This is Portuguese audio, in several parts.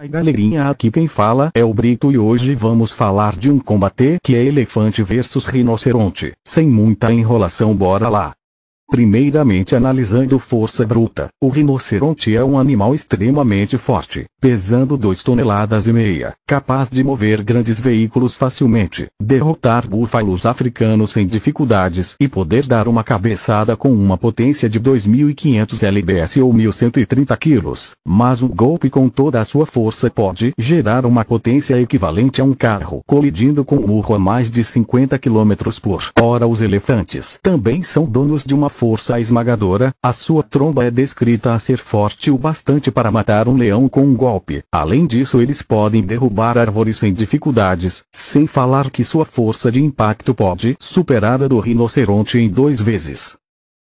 Aí galerinha, aqui quem fala é o Brito e hoje vamos falar de um combate que é elefante versus rinoceronte. Sem muita enrolação, bora lá! Primeiramente analisando força bruta, o rinoceronte é um animal extremamente forte, pesando 2 toneladas e meia, capaz de mover grandes veículos facilmente, derrotar búfalos africanos sem dificuldades e poder dar uma cabeçada com uma potência de 2.500 lbs ou 1.130 kg, mas um golpe com toda a sua força pode gerar uma potência equivalente a um carro colidindo com um urro a mais de 50 km por hora. Os elefantes também são donos de uma força esmagadora, a sua tromba é descrita a ser forte o bastante para matar um leão com um golpe. Além disso, eles podem derrubar árvores sem dificuldades, sem falar que sua força de impacto pode superar a do rinoceronte em dois vezes.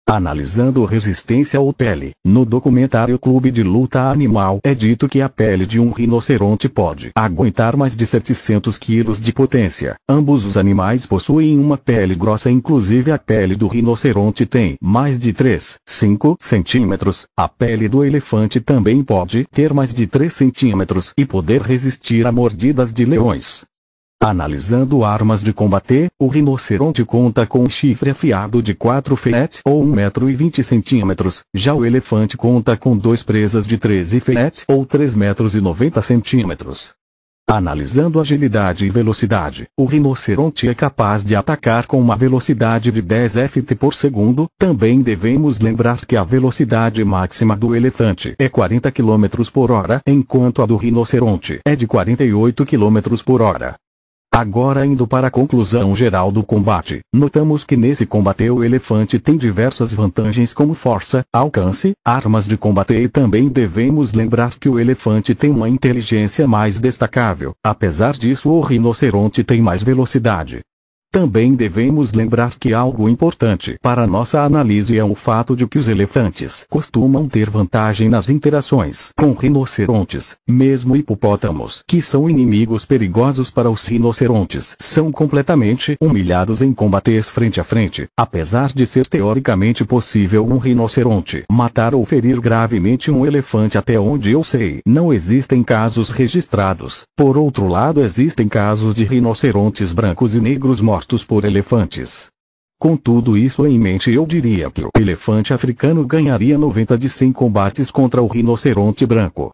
Analisando resistência ou pele, no documentário Clube de Luta Animal é dito que a pele de um rinoceronte pode aguentar mais de 700 quilos de potência. Ambos os animais possuem uma pele grossa, inclusive a pele do rinoceronte tem mais de 3,5 centímetros. A pele do elefante também pode ter mais de 3 centímetros e poder resistir a mordidas de leões. Analisando armas de combate, o rinoceronte conta com um chifre afiado de 4 feet ou 120 centímetros, já o elefante conta com duas presas de 13 feet ou metros e 90 centímetros. Analisando agilidade e velocidade, o rinoceronte é capaz de atacar com uma velocidade de 10 ft por segundo, também devemos lembrar que a velocidade máxima do elefante é 40 km por hora, enquanto a do rinoceronte é de 48 km por hora. Agora indo para a conclusão geral do combate, notamos que nesse combate o elefante tem diversas vantagens como força, alcance, armas de combate e também devemos lembrar que o elefante tem uma inteligência mais destacável, apesar disso o rinoceronte tem mais velocidade, também devemos lembrar que algo importante para nossa análise é o fato de que os elefantes costumam ter vantagem nas interações com rinocerontes, mesmo hipopótamos, que são inimigos perigosos para os rinocerontes, são completamente humilhados em combates frente a frente, apesar de ser teoricamente possível um rinoceronte matar ou ferir gravemente um elefante até onde eu sei. Não existem casos registrados. Por outro lado, existem casos de rinocerontes brancos e negros mortos mortos por elefantes. Com tudo isso em mente eu diria que o elefante africano ganharia 90 de 100 combates contra o rinoceronte branco.